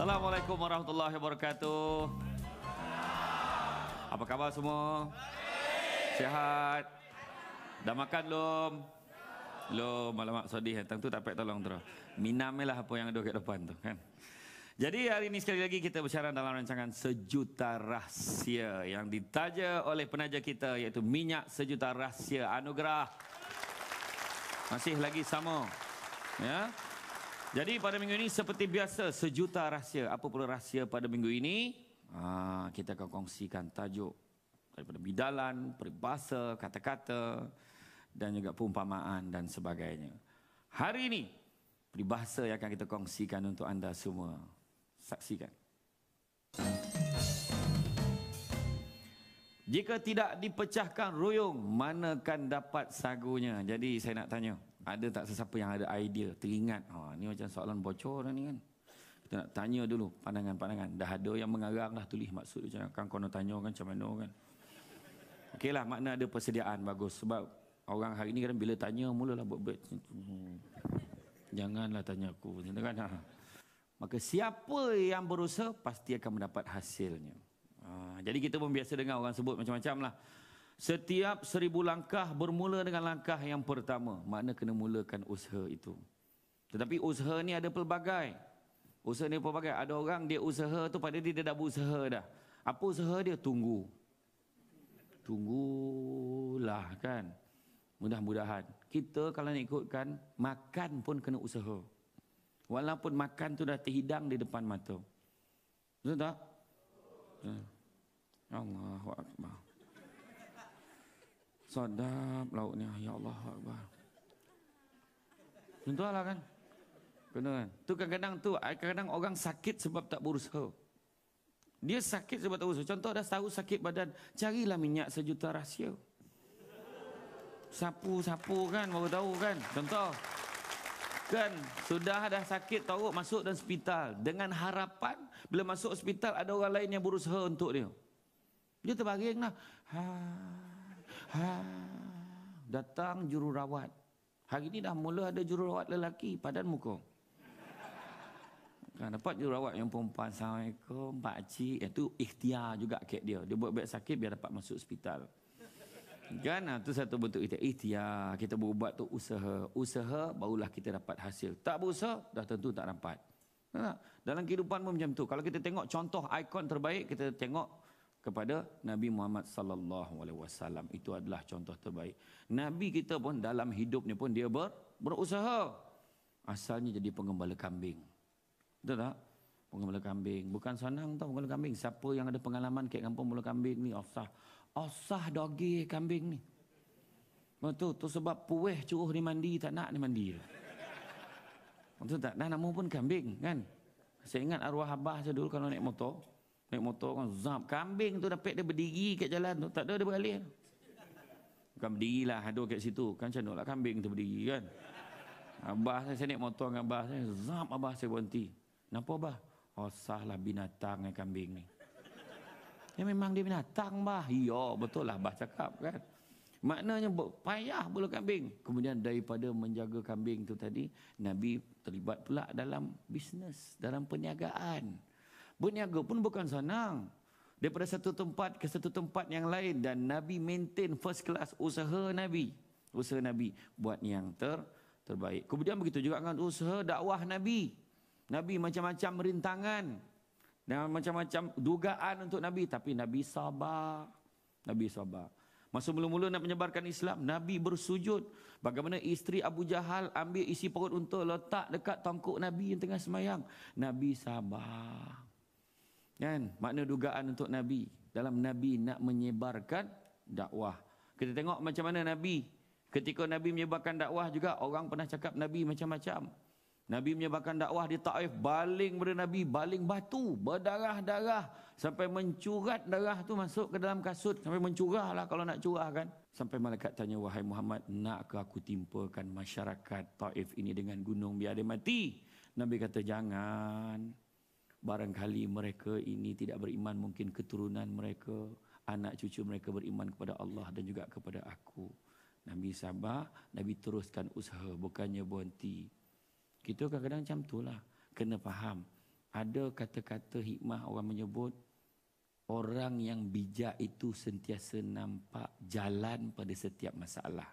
Assalamualaikum warahmatullahi wabarakatuh. Apa khabar semua? Sihat. Dah makan belum? Lo Malam-malam sedih tu tak payah tolong terus. Minamilah apa yang ada kat depan tu kan. Jadi hari ini sekali lagi kita bersiaran dalam rancangan Sejuta Rahsia yang ditaja oleh penaja kita iaitu Minyak Sejuta Rahsia Anugerah. Masih lagi sama. Ya. Jadi pada minggu ini seperti biasa sejuta rahsia. Apa pula rahsia pada minggu ini? Aa, ah, kita akan kongsikan tajuk daripada bidalan, peribahasa, kata-kata dan juga perumpamaan dan sebagainya. Hari ini peribahasa yang akan kita kongsikan untuk anda semua. Saksikan. Jika tidak dipecahkan royong, manakan dapat sagunya? Jadi saya nak tanya, ada tak sesiapa yang ada idea teringat ha ni macam soalan bocor ni kan kita nak tanya dulu pandangan-pandangan dah ada yang mengarang lah, tulis maksud macam kan kau nak tanya kan macam mana kan Okey lah, makna ada persediaan bagus sebab orang hari ni kadang bila tanya mulalah buat buat janganlah tanya aku kan ha. maka siapa yang berusaha pasti akan mendapat hasilnya ha. jadi kita pun biasa dengar orang sebut macam-macam lah Setiap seribu langkah bermula dengan langkah yang pertama. Makna kena mulakan usaha itu. Tetapi usaha ni ada pelbagai. Usaha ni pelbagai. Ada orang dia usaha tu pada dia, dia dah berusaha dah. Apa usaha dia? Tunggu. Tunggulah kan. Mudah-mudahan. Kita kalau nak ikutkan, makan pun kena usaha. Walaupun makan tu dah terhidang di depan mata. Betul tak? Hmm. Allahuakbar. Sedap lauknya. Ya Allah Akbar. lah kan. Benar kan? Tu kadang-kadang tu, eh, kadang-kadang orang sakit sebab tak berusaha. Dia sakit sebab tak berusaha. Contoh ada tahu sakit badan, carilah minyak sejuta rahsia. Sapu-sapu kan, baru tahu kan. Contoh. Kan, sudah ada sakit, tahu masuk dalam hospital. Dengan harapan, bila masuk hospital, ada orang lain yang berusaha untuk dia. Dia terbaring lah. Haa ha, datang jururawat. Hari ini dah mula ada jururawat lelaki padan muka. Kan dapat jururawat yang perempuan. Assalamualaikum, Pak Cik. Itu ya, ikhtiar juga kek dia. Dia buat baik sakit biar dapat masuk hospital. Kan? Itu ha, satu bentuk ikhtiar. Ikhtiar. Kita buat tu usaha. Usaha barulah kita dapat hasil. Tak berusaha, dah tentu tak dapat. Dalam kehidupan pun macam tu. Kalau kita tengok contoh ikon terbaik, kita tengok kepada Nabi Muhammad sallallahu alaihi wasallam. Itu adalah contoh terbaik. Nabi kita pun dalam hidupnya pun dia ber, berusaha. Asalnya jadi penggembala kambing. Betul tak? Penggembala kambing. Bukan senang tau penggembala kambing. Siapa yang ada pengalaman kek kampung penggembala kambing ni osah. Osah dogi kambing ni. Betul tu sebab puih curuh ni mandi tak nak ni mandi. Betul tak? Dah nama pun kambing kan? Saya ingat arwah abah saya dulu kalau naik motor. Naik motor kan zap. Kambing tu dapat dia berdiri kat jalan tu. Tak ada dia beralih. Bukan berdiri lah. Ada kat situ. Kan macam mana lah kambing tu berdiri kan. Abah saya, saya naik motor dengan abah saya. Zap abah saya berhenti. Kenapa abah? Oh sah lah binatang yang kambing ni. Ya memang dia binatang bah. Ya betul lah abah cakap kan. Maknanya payah bulu kambing. Kemudian daripada menjaga kambing tu tadi. Nabi terlibat pula dalam bisnes. Dalam perniagaan. Berniaga pun bukan senang. Daripada satu tempat ke satu tempat yang lain dan Nabi maintain first class usaha Nabi. Usaha Nabi buat yang ter terbaik. Kemudian begitu juga dengan usaha dakwah Nabi. Nabi macam-macam rintangan dan macam-macam dugaan untuk Nabi. Tapi Nabi sabar. Nabi sabar. Masa mula-mula nak menyebarkan Islam, Nabi bersujud. Bagaimana isteri Abu Jahal ambil isi perut untuk letak dekat tongkuk Nabi yang tengah semayang. Nabi sabar. Kan? Makna dugaan untuk Nabi. Dalam Nabi nak menyebarkan dakwah. Kita tengok macam mana Nabi. Ketika Nabi menyebarkan dakwah juga, orang pernah cakap Nabi macam-macam. Nabi menyebarkan dakwah di Taif, baling pada Nabi, baling batu, berdarah-darah. Sampai mencurat darah tu masuk ke dalam kasut. Sampai mencurah lah kalau nak curah kan. Sampai malaikat tanya, wahai Muhammad, nak ke aku timpakan masyarakat Taif ini dengan gunung biar dia mati? Nabi kata, jangan barangkali mereka ini tidak beriman mungkin keturunan mereka anak cucu mereka beriman kepada Allah dan juga kepada aku Nabi sabar Nabi teruskan usaha bukannya berhenti kita kadang-kadang macam itulah kena faham ada kata-kata hikmah orang menyebut orang yang bijak itu sentiasa nampak jalan pada setiap masalah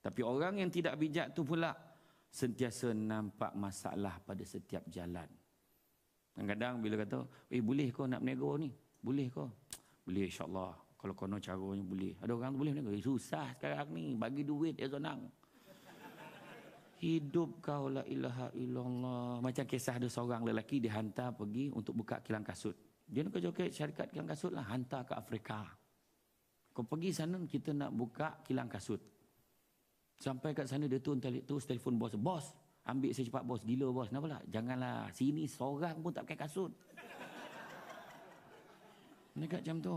tapi orang yang tidak bijak tu pula sentiasa nampak masalah pada setiap jalan Kadang-kadang bila kata, eh boleh kau nak menego ni? Boleh kau? Boleh insyaAllah. Kalau kau nak caranya boleh. Ada orang boleh menego. Eh, susah sekarang ni. Bagi duit dia senang. Hidup kau la ilaha illallah. Macam kisah ada seorang lelaki dihantar pergi untuk buka kilang kasut. Dia nak kerja syarikat kilang kasut lah. Hantar ke Afrika. Kau pergi sana kita nak buka kilang kasut. Sampai kat sana dia turun terus telefon bos. Bos, Ambil secepat bos. Gila bos. Kenapa lah? Janganlah. Sini seorang pun tak pakai kasut. Negat macam tu.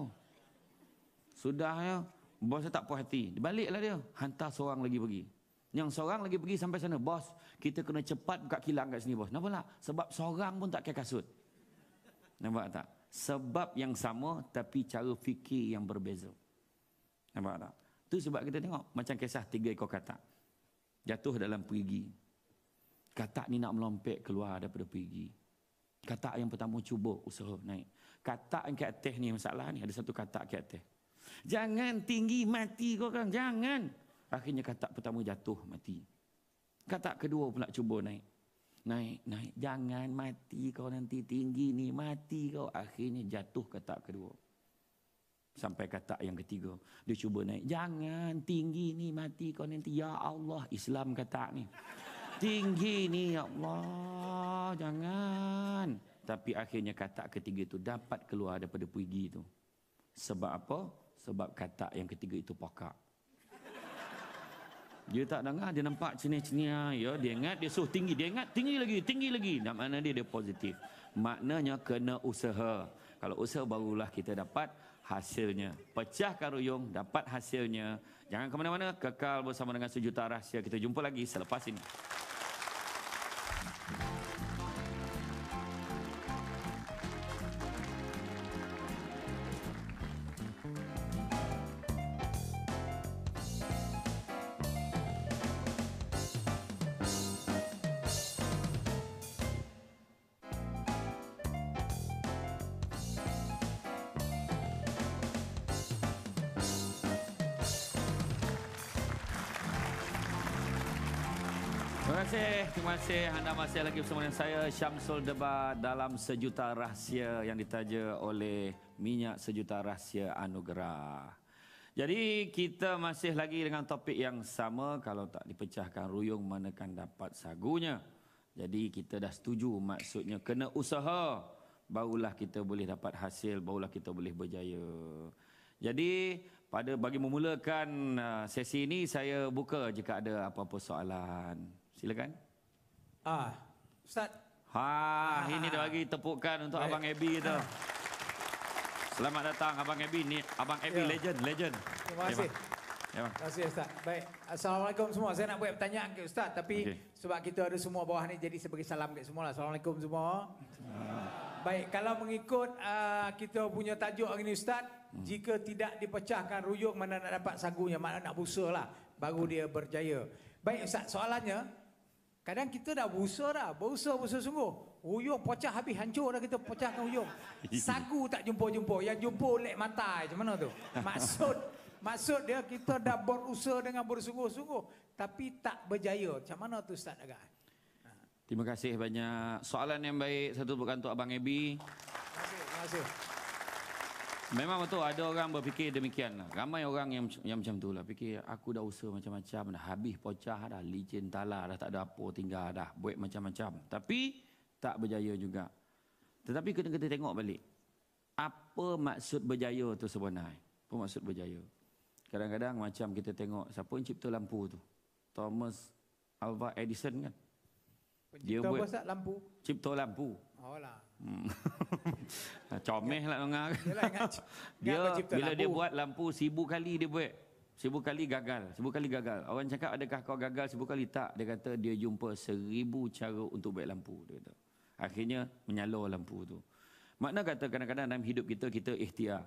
Sudah ya. Bos tak puas hati. Baliklah dia. Hantar seorang lagi pergi. Yang seorang lagi pergi sampai sana. Bos, kita kena cepat buka kilang kat sini bos. Kenapa lah? Sebab seorang pun tak pakai kasut. Nampak tak? Sebab yang sama tapi cara fikir yang berbeza. Nampak tak? Itu sebab kita tengok macam kisah tiga ekor kata. Jatuh dalam perigi. Katak ni nak melompat keluar daripada pergi. Katak yang pertama cuba usaha naik. Katak yang kat teh ni masalah ni. Ada satu katak kat teh. Jangan tinggi mati kau orang. Jangan. Akhirnya katak pertama jatuh mati. Katak kedua pula cuba naik. Naik, naik. Jangan mati kau nanti tinggi ni. Mati kau. Akhirnya jatuh katak kedua. Sampai katak yang ketiga. Dia cuba naik. Jangan tinggi ni mati kau nanti. Ya Allah. Islam katak ni tinggi ni ya Allah jangan tapi akhirnya katak ketiga itu dapat keluar daripada puigi itu sebab apa sebab katak yang ketiga itu pokak dia tak dengar dia nampak cenia-cenia ya. ya dia ingat dia suruh tinggi dia ingat tinggi lagi tinggi lagi dan mana dia dia positif maknanya kena usaha kalau usaha barulah kita dapat hasilnya pecah karuyung dapat hasilnya jangan ke mana-mana kekal bersama dengan sejuta rahsia kita jumpa lagi selepas ini kasih. Terima kasih anda masih lagi bersama dengan saya Syamsul Debat dalam sejuta rahsia yang ditaja oleh minyak sejuta rahsia anugerah. Jadi kita masih lagi dengan topik yang sama kalau tak dipecahkan ruyung kan dapat sagunya. Jadi kita dah setuju maksudnya kena usaha barulah kita boleh dapat hasil, barulah kita boleh berjaya. Jadi pada bagi memulakan uh, sesi ini saya buka jika ada apa-apa soalan. Silakan. Ah, Ustaz. Ha, ah. ini dah bagi tepukan untuk Baik. Abang Abi kita. Ah. Selamat datang Abang Abi. Ni Abang Abi ya. legend, legend. Terima kasih. Ya, Ya. Terima kasih Ustaz. Baik. Assalamualaikum semua. Saya nak buat pertanyaan ke Ustaz tapi okay. sebab kita ada semua bawah ni jadi sebagai salam ke semua lah. Assalamualaikum semua. Hmm. Baik. Kalau mengikut uh, kita punya tajuk hari ni Ustaz, hmm. jika tidak dipecahkan ruyuk mana nak dapat sagunya, mana nak busa lah. Baru dia berjaya. Baik Ustaz, soalannya, Kadang kita dah berusaha dah, berusaha berusaha sungguh. Huyung pocah habis hancur dah kita ke huyung. Sagu tak jumpa-jumpa, yang jumpa lek mata macam mana tu. Maksud maksud dia kita dah berusaha dengan bersungguh-sungguh tapi tak berjaya. Macam mana tu Ustaz Agah? Terima kasih banyak. Soalan yang baik satu bukan untuk Abang Ebi. Terima kasih. Terima kasih. Memang betul ada orang berfikir demikian. Ramai orang yang, yang macam tu lah. Fikir aku dah usaha macam-macam dah. Habis pocah dah. Licin talah dah tak ada apa tinggal dah. Buat macam-macam. Tapi tak berjaya juga. Tetapi kena kita tengok balik. Apa maksud berjaya tu sebenarnya? Apa maksud berjaya? Kadang-kadang macam kita tengok siapa yang cipta lampu tu? Thomas Alva Edison kan? Pencipta Dia buat lampu? Cipta lampu. Oh lah. Hmm. Comeh lah orang Yalah, ingat, dia ingat bila lampu. dia buat lampu sibuk kali dia buat. Sibuk kali gagal. Sibuk kali gagal. Orang cakap adakah kau gagal sibuk kali? Tak. Dia kata dia jumpa seribu cara untuk buat lampu. Dia kata. Akhirnya menyalur lampu tu. Makna kata kadang-kadang dalam hidup kita, kita ikhtiar.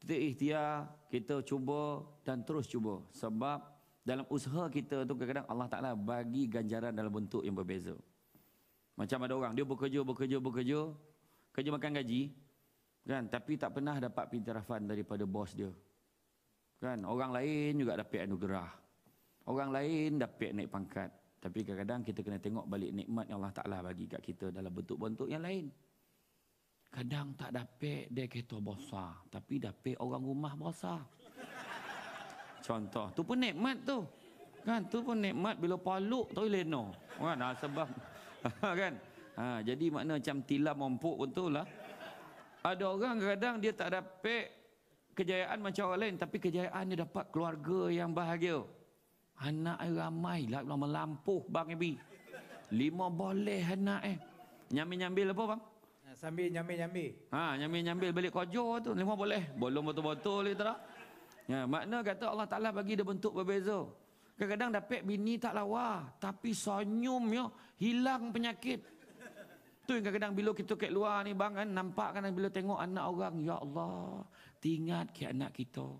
Kita ikhtiar, kita cuba dan terus cuba. Sebab dalam usaha kita tu kadang-kadang Allah Ta'ala bagi ganjaran dalam bentuk yang berbeza. Macam ada orang, dia bekerja, bekerja, bekerja. Kerja makan gaji. Kan? Tapi tak pernah dapat pintarafan daripada bos dia. Kan? Orang lain juga dapat anugerah. Orang lain dapat naik pangkat. Tapi kadang-kadang kita kena tengok balik nikmat yang Allah Ta'ala bagi kat kita dalam bentuk-bentuk yang lain. Kadang tak dapat dia kereta bosah. Tapi dapat orang rumah bosah. Contoh. tu pun nikmat tu. Kan? tu pun nikmat bila paluk toilet no. Kan? Ah, sebab... kan ha, jadi makna macam tilam mampuk pun tu lah ada orang kadang dia tak dapat kejayaan macam orang lain tapi kejayaan dia dapat keluarga yang bahagia anak dia ramai lah lama lampuh bang Ibi lima boleh anak eh nyambil-nyambil apa bang ha, sambil nyambil-nyambil ha nyambil-nyambil balik kojo tu lima boleh belum betul-betul ni tak ya makna kata Allah Taala bagi dia bentuk berbeza Kadang-kadang dapat bini tak lawa. Tapi senyumnya hilang penyakit. Tu yang kadang-kadang bila kita ke luar ni bang kan. Nampak kan bila tengok anak orang. Ya Allah. Tingat ke anak kita.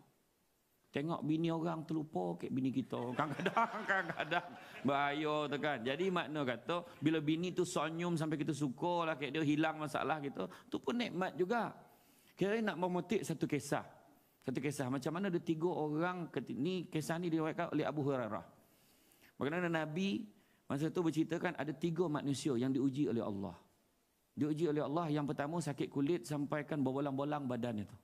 Tengok bini orang terlupa ke bini kita. Kadang-kadang. Kadang-kadang. Bahaya tu kan. Jadi makna kata. Bila bini tu senyum sampai kita suka lah. Kayak dia hilang masalah kita. Tu pun nikmat juga. Kira-kira nak memetik satu kisah. Kata kisah macam mana ada tiga orang ni kisah ni diriwayatkan oleh Abu Hurairah. Bagaimana Nabi masa tu berceritakan ada tiga manusia yang diuji oleh Allah. Diuji oleh Allah yang pertama sakit kulit sampai kan berbolang-bolang badannya tu.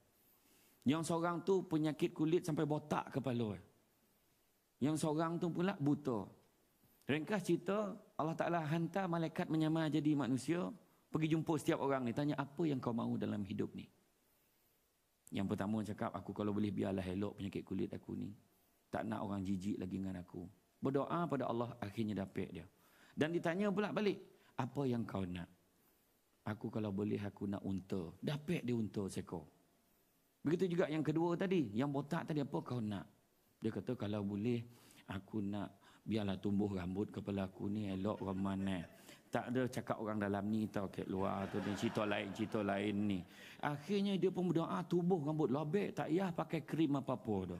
Yang seorang tu penyakit kulit sampai botak kepala. Yang seorang tu pula buta. Ringkas cerita Allah Ta'ala hantar malaikat menyamar jadi manusia. Pergi jumpa setiap orang ni. Tanya apa yang kau mahu dalam hidup ni. Yang pertama cakap aku kalau boleh biarlah elok penyakit kulit aku ni. Tak nak orang jijik lagi dengan aku. Berdoa pada Allah akhirnya dapat dia. Dan ditanya pula balik. Apa yang kau nak? Aku kalau boleh aku nak unta. Dapat dia unta seko. Begitu juga yang kedua tadi. Yang botak tadi apa kau nak? Dia kata kalau boleh aku nak biarlah tumbuh rambut kepala aku ni elok ramai. Eh tak ada cakap orang dalam ni tau kat luar tu ni cerita lain cerita lain ni akhirnya dia pun berdoa tubuh rambut lobek tak payah pakai krim apa-apa tu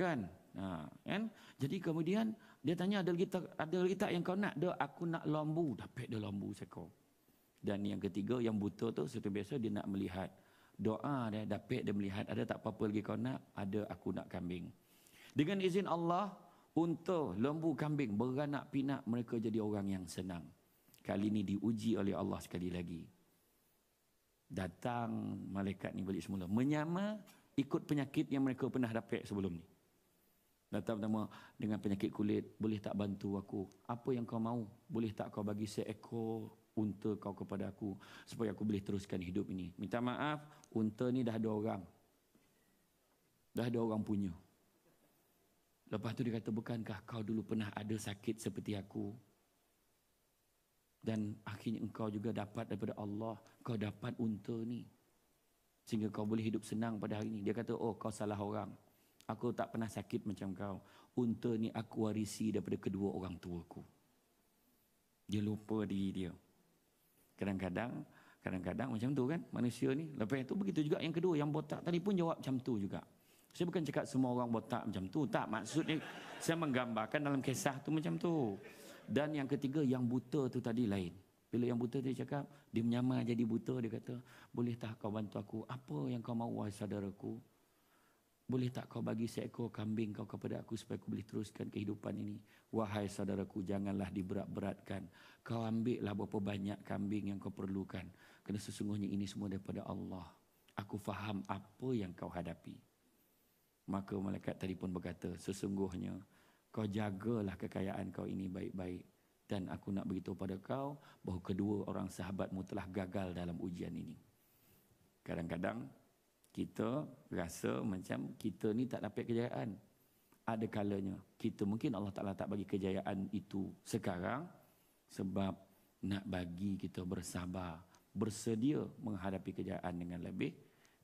kan ha kan jadi kemudian dia tanya ada lagi tak ada lagi tak yang kau nak dia aku nak lombu dapat dia lombu seko dan yang ketiga yang buta tu seperti biasa dia nak melihat doa dia dapat dia melihat ada tak apa-apa lagi kau nak ada aku nak kambing dengan izin Allah untuk lembu kambing beranak pinak mereka jadi orang yang senang kali ini diuji oleh Allah sekali lagi. Datang malaikat ni balik semula. Menyama ikut penyakit yang mereka pernah dapat sebelum ni. Datang pertama dengan penyakit kulit. Boleh tak bantu aku? Apa yang kau mahu? Boleh tak kau bagi seekor unta kau kepada aku? Supaya aku boleh teruskan hidup ini. Minta maaf, unta ni dah ada orang. Dah ada orang punya. Lepas tu dia kata, bukankah kau dulu pernah ada sakit seperti aku? Dan akhirnya engkau juga dapat daripada Allah. Kau dapat unta ni. Sehingga kau boleh hidup senang pada hari ini. Dia kata, oh kau salah orang. Aku tak pernah sakit macam kau. Unta ni aku warisi daripada kedua orang tuaku. Dia lupa diri dia. Kadang-kadang, kadang-kadang macam tu kan manusia ni. Lepas itu begitu juga yang kedua, yang botak tadi pun jawab macam tu juga. Saya bukan cakap semua orang botak macam tu. Tak, maksudnya saya menggambarkan dalam kisah tu macam tu. Dan yang ketiga yang buta tu tadi lain. Bila yang buta dia cakap, dia menyamar jadi buta dia kata, "Boleh tak kau bantu aku? Apa yang kau mahu wahai saudaraku? Boleh tak kau bagi seekor kambing kau kepada aku supaya aku boleh teruskan kehidupan ini? Wahai saudaraku, janganlah diberat-beratkan. Kau ambillah berapa banyak kambing yang kau perlukan. Kerana sesungguhnya ini semua daripada Allah. Aku faham apa yang kau hadapi." Maka malaikat tadi pun berkata, "Sesungguhnya kau jagalah kekayaan kau ini baik-baik dan aku nak beritahu pada kau bahawa kedua orang sahabatmu telah gagal dalam ujian ini. Kadang-kadang kita rasa macam kita ni tak dapat kejayaan. Ada kalanya kita mungkin Allah Taala tak bagi kejayaan itu sekarang sebab nak bagi kita bersabar, bersedia menghadapi kejayaan dengan lebih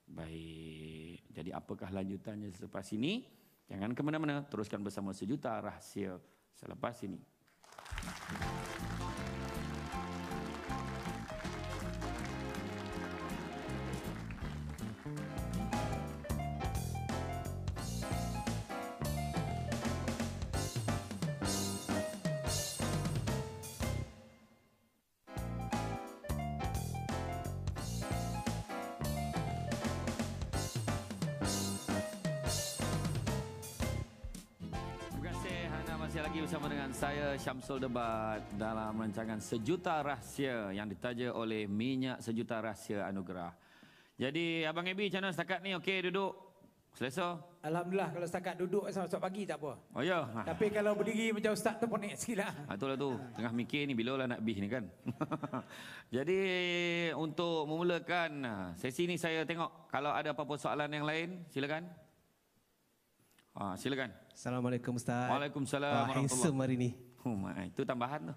baik. Jadi apakah lanjutannya selepas ini? Jangan kemana-mana, teruskan bersama sejuta rahsia selepas ini. Thank you. masih lagi bersama dengan saya Syamsul Debat dalam rancangan Sejuta Rahsia yang ditaja oleh Minyak Sejuta Rahsia Anugerah. Jadi Abang Ebi macam mana setakat ni? Okey duduk? Selesa? Alhamdulillah kalau setakat duduk eh, sampai esok pagi tak apa. Oh ya. Tapi kalau berdiri macam ustaz tu ponik sikit lah. Ha, ah, itulah tu. Tengah mikir ni bila lah nak bih ni kan. Jadi untuk memulakan ah, sesi ni saya tengok kalau ada apa-apa soalan yang lain silakan. Ha, silakan. Assalamualaikum Ustaz. Waalaikumsalam. Ha, handsome hari ni. Oh, my. itu tambahan tu.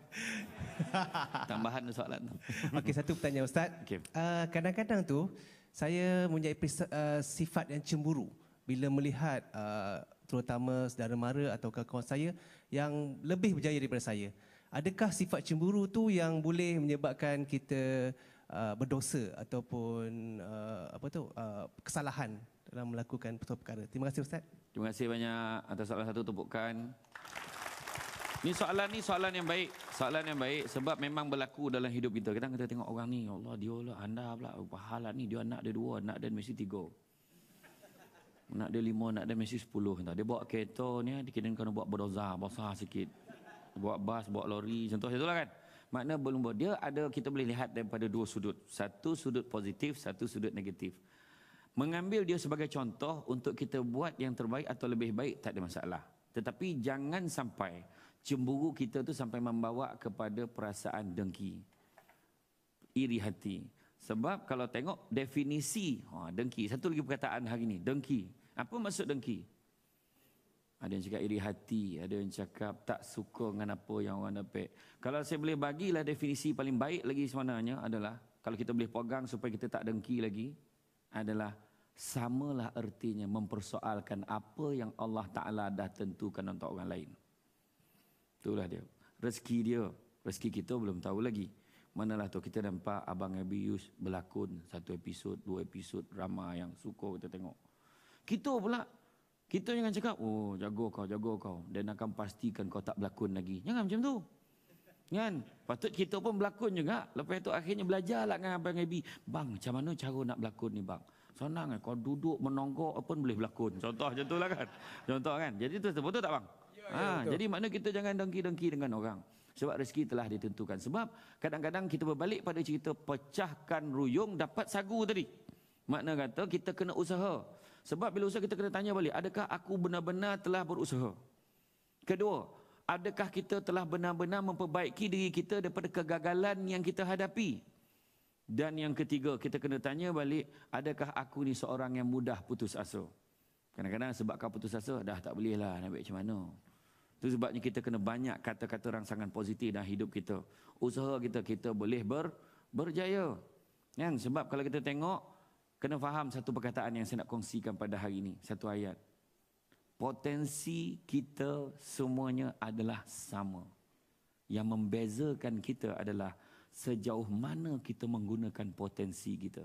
tambahan tu soalan tu. Okey, satu pertanyaan Ustaz. Okay. Uh, ah, kadang tu, saya punya uh, sifat yang cemburu bila melihat uh, terutama saudara mara atau kawan-kawan saya yang lebih berjaya daripada saya. Adakah sifat cemburu tu yang boleh menyebabkan kita uh, berdosa ataupun uh, apa tu uh, kesalahan dalam melakukan perkara? Terima kasih Ustaz. Terima kasih banyak atas soalan satu tepukan. Ini soalan ni soalan yang baik. Soalan yang baik sebab memang berlaku dalam hidup kita. Kita kata tengok orang ni, ya Allah dia lah, anda pula, pahala ni, dia anak dia dua, anak dia mesti tiga. Anak dia lima, anak dia mesti sepuluh. Dia bawa kereta ni, dia kena kena buat berdoza, basah sikit. Buat bas, buat lori, contoh macam tu lah kan. Makna belum buat. Dia ada, kita boleh lihat daripada dua sudut. Satu sudut positif, satu sudut negatif mengambil dia sebagai contoh untuk kita buat yang terbaik atau lebih baik tak ada masalah tetapi jangan sampai cemburu kita tu sampai membawa kepada perasaan dengki iri hati sebab kalau tengok definisi ha dengki satu lagi perkataan hari ini, dengki apa maksud dengki ada yang cakap iri hati, ada yang cakap tak suka dengan apa yang orang dapat. Kalau saya boleh bagilah definisi paling baik lagi sebenarnya adalah kalau kita boleh pegang supaya kita tak dengki lagi adalah samalah artinya mempersoalkan apa yang Allah Ta'ala dah tentukan untuk orang lain. Itulah dia. Rezeki dia, rezeki kita belum tahu lagi. Manalah tu kita nampak Abang Abiyus berlakon satu episod, dua episod drama yang suka kita tengok. Kita pula, kita jangan cakap, oh jago kau, jago kau. Dan akan pastikan kau tak berlakon lagi. Jangan macam tu. Kan? Patut kita pun berlakon juga. Lepas itu akhirnya belajarlah lah dengan Abang Abi. Bang, macam mana cara nak berlakon ni bang? Senang kan? Kau duduk menonggok pun boleh berlakon. Contoh macam itulah kan? Contoh kan? Jadi itu betul tak bang? Ya, ha, ya, ah, betul. Jadi makna kita jangan dengki-dengki dengan orang. Sebab rezeki telah ditentukan. Sebab kadang-kadang kita berbalik pada cerita pecahkan ruyung dapat sagu tadi. Makna kata kita kena usaha. Sebab bila usaha kita kena tanya balik. Adakah aku benar-benar telah berusaha? Kedua, adakah kita telah benar-benar memperbaiki diri kita daripada kegagalan yang kita hadapi? Dan yang ketiga kita kena tanya balik adakah aku ni seorang yang mudah putus asa? Kadang-kadang sebab kau putus asa dah tak boleh lah nak buat macam mana. Itu sebabnya kita kena banyak kata-kata rangsangan positif dalam hidup kita. Usaha kita, kita boleh ber, berjaya. Kan? Sebab kalau kita tengok, kena faham satu perkataan yang saya nak kongsikan pada hari ini. Satu ayat. Potensi kita semuanya adalah sama. Yang membezakan kita adalah sejauh mana kita menggunakan potensi kita.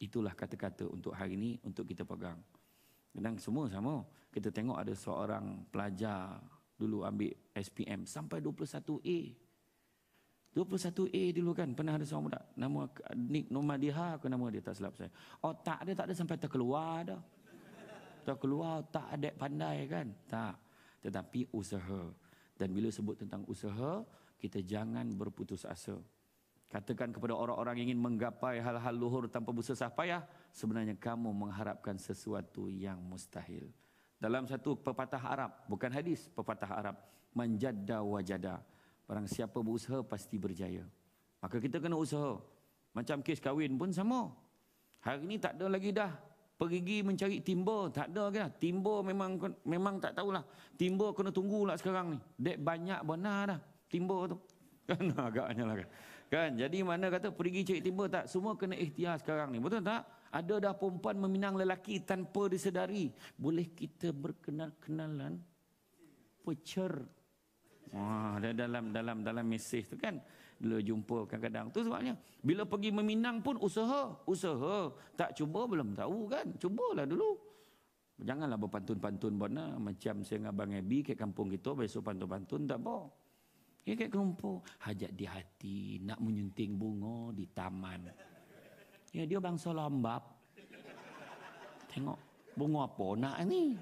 Itulah kata-kata untuk hari ini untuk kita pegang. Kadang semua sama. Kita tengok ada seorang pelajar dulu ambil SPM sampai 21A. 21A dulu kan pernah ada seorang budak nama Nick Nomadiha aku nama dia tak silap saya. Otak dia tak ada sampai terkeluar dah. Terkeluar tak ada pandai kan? Tak. Tetapi usaha. Dan bila sebut tentang usaha, kita jangan berputus asa. Katakan kepada orang-orang ingin menggapai hal-hal luhur tanpa susah payah, sebenarnya kamu mengharapkan sesuatu yang mustahil. Dalam satu pepatah Arab, bukan hadis, pepatah Arab, manjadda wajada. Barang siapa berusaha pasti berjaya. Maka kita kena usaha. Macam kes kahwin pun sama. Hari ini tak ada lagi dah pergi mencari timba, tak ada lagi dah. Timba memang memang tak tahulah. Timba kena tunggulah sekarang ni. Dek banyak benar dah timba tu. Kan agaknya lah kan. Kan? Jadi mana kata pergi cari timba tak? Semua kena ikhtiar sekarang ni. Betul tak? Ada dah perempuan meminang lelaki tanpa disedari. Boleh kita berkenal-kenalan? Pecer. Wah, ada dalam dalam dalam mesej tu kan. Dulu jumpa kadang-kadang. Tu sebabnya. Bila pergi meminang pun usaha. Usaha. Tak cuba belum tahu kan. Cubalah dulu. Janganlah berpantun-pantun. Bona. Macam saya dengan Abang Abi ke kampung kita. Besok pantun-pantun tak boleh. Kakak kelompok hajat di hati nak menyunting bunga di taman. Ya dia bangsa lambap. Tengok bunga apa nak ni?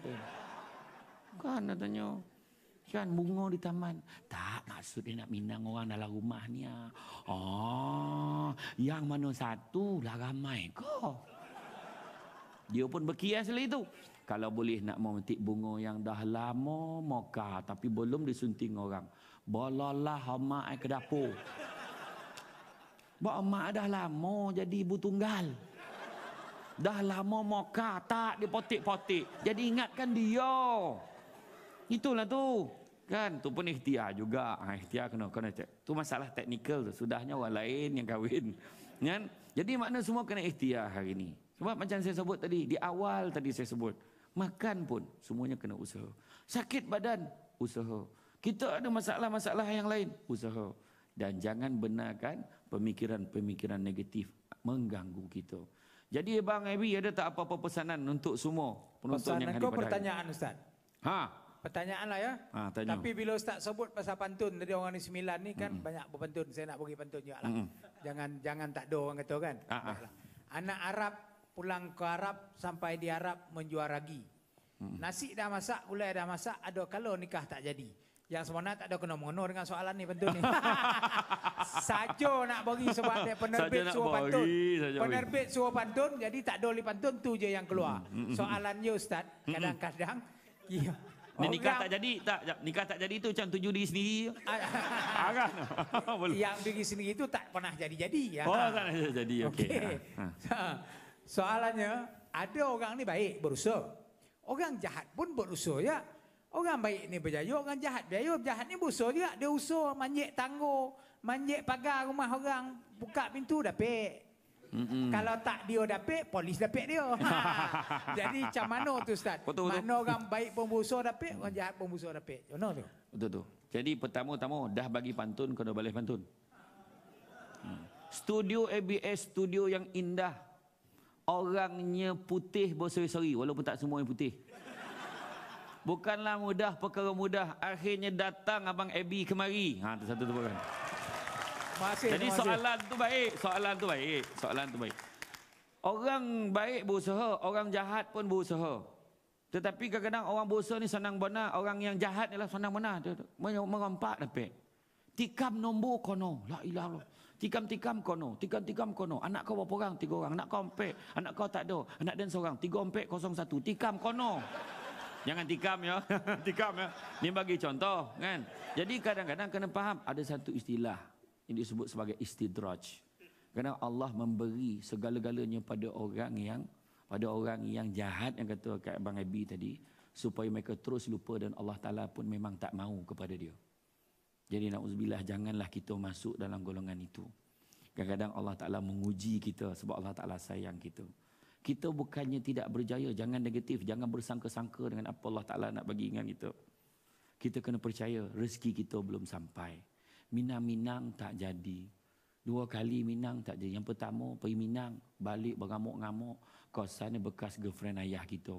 Kan dia tanya. Kan bunga di taman. Tak maksud dia nak minang orang dalam rumah ni. Ah, oh, yang mana satu lah ramai kau. Dia pun berkias selalu itu kalau boleh nak memetik bunga yang dah lama moka tapi belum disunting orang bolalah mak ke dapur bawa mak dah lama jadi ibu tunggal dah lama moka tak dipotik-potik jadi ingatkan dia itulah tu kan tu pun ikhtiar juga ha, ikhtiar kena kena cek tu masalah teknikal tu sudahnya orang lain yang kahwin kan jadi makna semua kena ikhtiar hari ini. sebab macam saya sebut tadi di awal tadi saya sebut Makan pun semuanya kena usaha. Sakit badan, usaha. Kita ada masalah-masalah yang lain, usaha. Dan jangan benarkan pemikiran-pemikiran negatif mengganggu kita. Jadi Bang Ebi ada tak apa-apa pesanan untuk semua penonton pesanan yang hadir pada pertanyaan hari? Ustaz. Ha. Pertanyaan lah ya. Ha, tanya. Tapi bila Ustaz sebut pasal pantun dari orang di Sembilan ni kan mm. banyak berpantun. Saya nak bagi pantun juga lah. Mm. Jangan, jangan tak ada orang kata kan. Ha, ha. Anak Arab pulang ke Arab sampai di Arab menjual ragi. Hmm. Nasi dah masak, gula dah masak, ada kalau nikah tak jadi. Yang sebenarnya tak ada kena-mengena dengan soalan ni pentul ni. Sajo nak bagi sebab dia penerbit saja suruh bagi, pantun. Penerbit suruh pantun jadi tak doli pantun tu je yang keluar. mm Soalan ni ustaz, kadang-kadang Ni nikah tak jadi, tak nikah tak jadi tu macam tuju diri sendiri. Ah. Yang diri sendiri itu tak pernah jadi-jadi ya. Oh, tak pernah jadi. Okey. Ah. Ha. Soalannya, ada orang ni baik berusaha. Orang jahat pun berusaha ya. Orang baik ni berjaya, orang jahat berjaya. Jahat ni berusaha juga. Dia usaha manjik tangguh, manjik pagar rumah orang. Buka pintu, dapet. Mm-mm. Kalau tak dia dapet, polis dapet dia. Ha. Jadi macam mana tu Ustaz? Betul, betul. Mana orang baik pun berusaha dapet, orang jahat pun berusaha dapet. Mana tu? Betul tu. Jadi pertama-tama dah bagi pantun, kena balik pantun. Hmm. Studio ABS, studio yang indah orangnya putih bersori-sori walaupun tak semua yang putih. Bukanlah mudah perkara mudah akhirnya datang abang Abby kemari. Ha tu satu tepukan. Masih, Jadi masih. soalan tu baik, soalan tu baik, soalan tu baik. Orang baik berusaha, orang jahat pun berusaha. Tetapi kadang-kadang orang berusaha ni senang benar, orang yang jahat ni lah senang benar. Merompak dapat. Tikam nombor kono. La ilah Allah. Tikam-tikam kono. Tikam-tikam kono. Anak kau berapa orang? Tiga orang. Anak kau empat. Anak kau tak ada. Anak dan seorang. Tiga empat kosong satu. Tikam kono. Jangan tikam ya. tikam ya. Ini bagi contoh. kan? Jadi kadang-kadang kena faham. Ada satu istilah. Yang disebut sebagai istidraj. Kerana Allah memberi segala-galanya pada orang yang. Pada orang yang jahat. Yang kata Abang Abi tadi. Supaya mereka terus lupa. Dan Allah Ta'ala pun memang tak mau kepada dia. Jadi nak na'uzubillah janganlah kita masuk dalam golongan itu. Kadang-kadang Allah Ta'ala menguji kita sebab Allah Ta'ala sayang kita. Kita bukannya tidak berjaya, jangan negatif, jangan bersangka-sangka dengan apa Allah Ta'ala nak bagi dengan kita. Kita kena percaya rezeki kita belum sampai. Minang-minang tak jadi. Dua kali minang tak jadi. Yang pertama pergi minang, balik bergamuk-ngamuk. Kau sana bekas girlfriend ayah kita.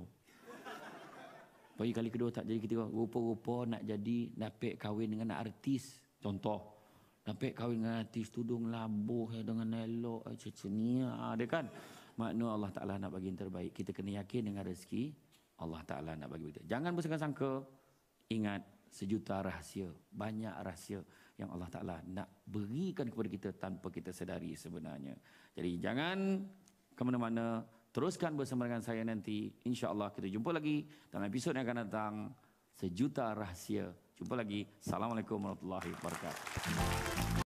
Bagi kali kedua tak jadi ketiga. Rupa-rupa nak jadi, dapat kahwin dengan artis. Contoh. Dapat kahwin dengan artis, tudung labuh eh, dengan elok, eh, cecenia. ada ah, kan. Makna Allah Ta'ala nak bagi yang terbaik. Kita kena yakin dengan rezeki. Allah Ta'ala nak bagi kita. Jangan bersangka-sangka. Ingat sejuta rahsia. Banyak rahsia yang Allah Ta'ala nak berikan kepada kita tanpa kita sedari sebenarnya. Jadi jangan ke mana-mana. Teruskan bersama dengan saya nanti. InsyaAllah kita jumpa lagi dalam episod yang akan datang. Sejuta rahsia. Jumpa lagi. Assalamualaikum warahmatullahi wabarakatuh.